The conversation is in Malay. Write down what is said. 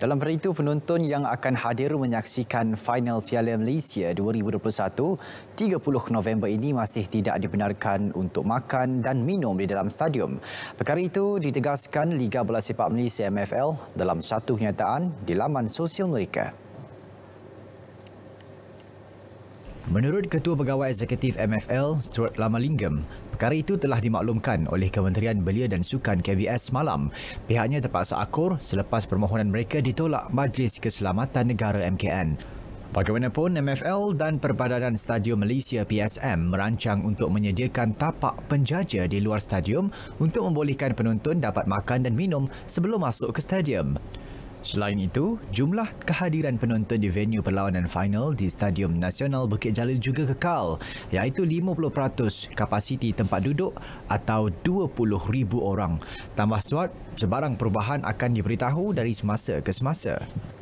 Dalam pada itu, penonton yang akan hadir menyaksikan final Piala Malaysia 2021 30 November ini masih tidak dibenarkan untuk makan dan minum di dalam stadium. Perkara itu ditegaskan Liga Bola Sepak Malaysia MFL dalam satu kenyataan di laman sosial mereka. Menurut Ketua Pegawai Eksekutif MFL, Stuart Lamalingam, perkara itu telah dimaklumkan oleh Kementerian Belia dan Sukan KBS malam. Pihaknya terpaksa akur selepas permohonan mereka ditolak Majlis Keselamatan Negara MKN. Bagaimanapun, MFL dan Perbadanan Stadium Malaysia PSM merancang untuk menyediakan tapak penjaja di luar stadium untuk membolehkan penonton dapat makan dan minum sebelum masuk ke stadium. Selain itu, jumlah kehadiran penonton di venue perlawanan final di Stadium Nasional Bukit Jalil juga kekal iaitu 50% kapasiti tempat duduk atau 20,000 orang. Tambah suat, sebarang perubahan akan diberitahu dari semasa ke semasa.